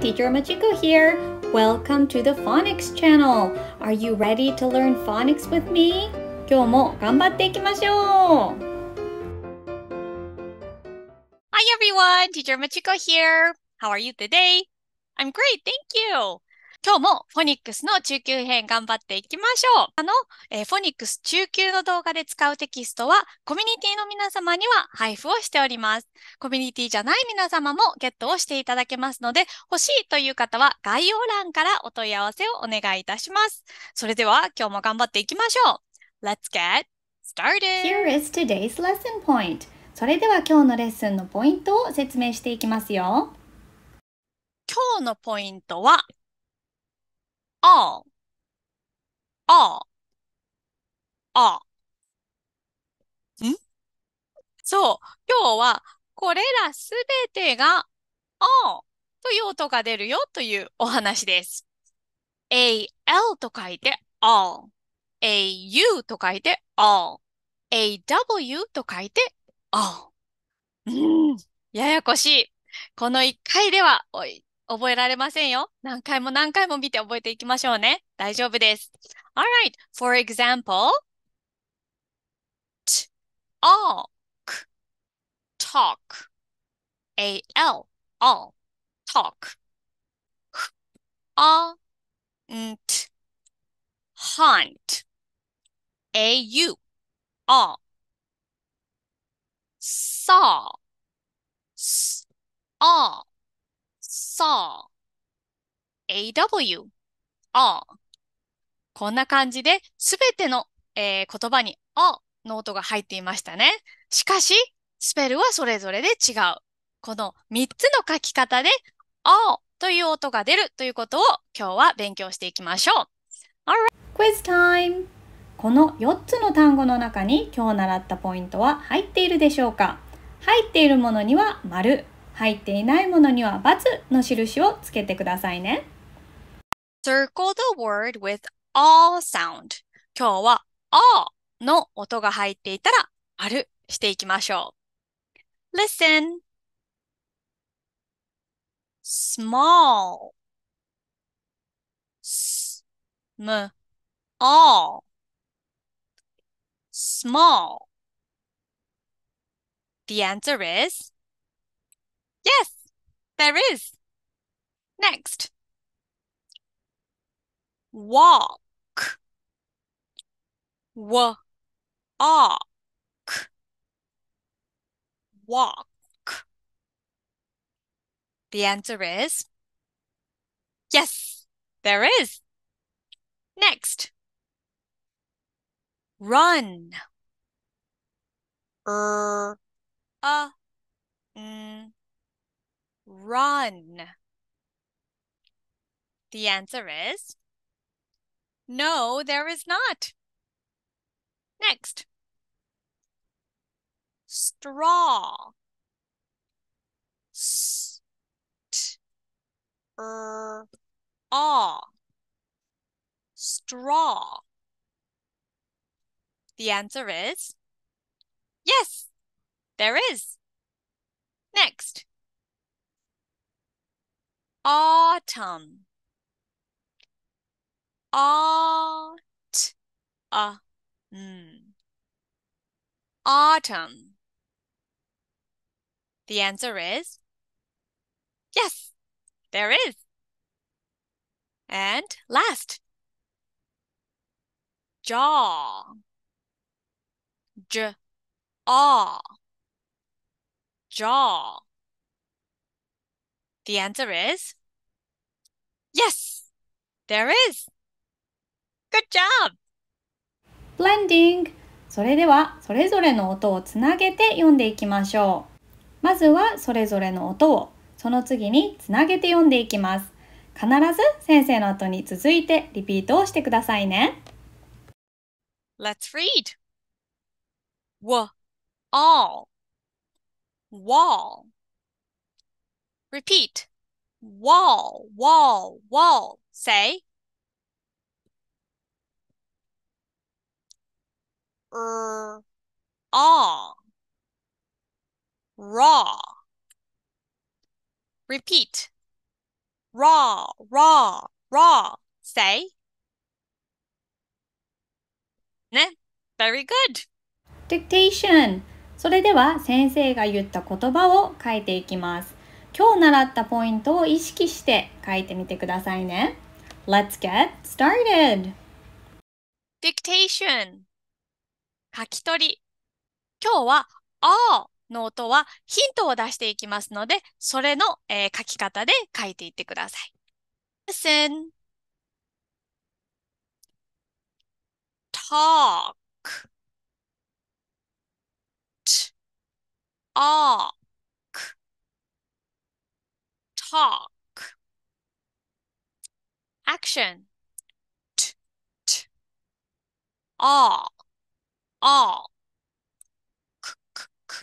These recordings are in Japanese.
Teacher Machiko here. Welcome to the Phonics channel. Are you ready to learn phonics with me? 今日も頑張っていきましょう Hi everyone, Teacher Machiko here. How are you today? I'm great, thank you. 今日もフォニックスの中級編頑張っていきましょう。あの、えー、フォニックス中級の動画で使うテキストは、コミュニティの皆様には配布をしております。コミュニティじゃない皆様もゲットをしていただけますので、欲しいという方は概要欄からお問い合わせをお願いいたします。それでは今日も頑張っていきましょう。Let's get started! Here is today's lesson point. それでは今日のレッスンのポイントを説明していきますよ。今日のポイントは、all, all, all. んそう。今日は、これらすべてが all という音が出るよというお話です。al と書いて all。au と書いて all。aw と書いて all。うん、ややこしい。この一回では、おい、覚えられませんよ。何回も何回も見て覚えていきましょうね。大丈夫です。Alright, for example, talk, talk, al, all, talk, aunt, hunt, au, all, saw, saw, saw, aw, a こんな感じで、すべての、えー、言葉に a の音が入っていましたね。しかし、スペルはそれぞれで違う。この3つの書き方で a という音が出るということを今日は勉強していきましょう。Quiz time! この4つの単語の中に今日習ったポイントは入っているでしょうか入っているものには丸入っていないものには×の印をつけてくださいね。Circle the word with all sound. 今日は all の音が入っていたら丸していきましょう。Listen small sm all small The answer is Yes, there is. Next. Walk. Walk. Walk. The answer is yes, there is. Next. Run. Er, uh, mm, run? The answer is no, there is not. Next. Straw. St-er. Aw. Straw. The answer is yes, there is. Next autumn aut a uh, mm. autumn the answer is yes there is and last jaw j a, jaw jaw The answer is yes, there is. Good job! Blending! それではそれぞれの音をつなげて読んでいきましょう。まずはそれぞれの音を、その次につなげて読んでいきます。必ず先生の後に続いてリピートをしてくださいね。Let's read. w all wall Repeat. Wall, wall, wall. Say. Er, ah. Raw. Repeat. Raw, raw, raw. Say. ね。Very good. Dictation. それでは先生が言った言葉を書いていきます。今日習ったポイントを意識して書いてみてくださいね。Let's get started! Dictation 書き取り今日はあ」の音はヒントを出していきますので、それの、えー、書き方で書いていってください。Listen talk t a talk. Action. T, t, all, all. K, k, k.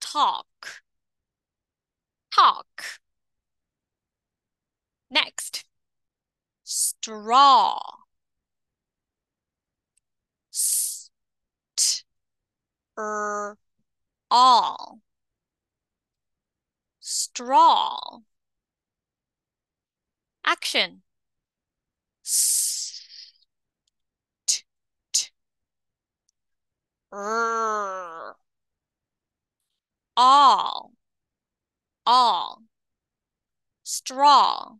Talk, talk. Next, straw. S, t, er, all straw. Action. all all straw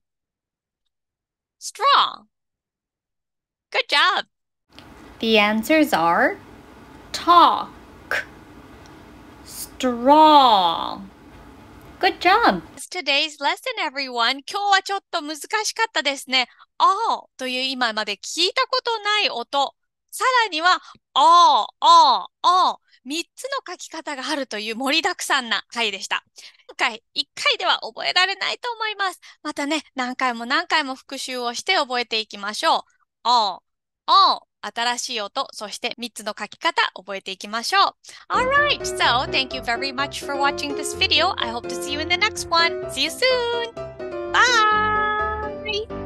straw good job the answers are talk straw Good job! Today's lesson, everyone! 今日はちょっと難しかったですね。あーという今まで聞いたことない音。さらには、あー、あー、あー。3つの書き方があるという盛りだくさんな回でした。今回、1回では覚えられないと思います。またね、何回も何回も復習をして覚えていきましょう。あー、あー、新しい音、そして3つの書き方覚えていきましょう。Alright, so thank you very much for watching this video. I hope to see you in the next one. See you soon! Bye!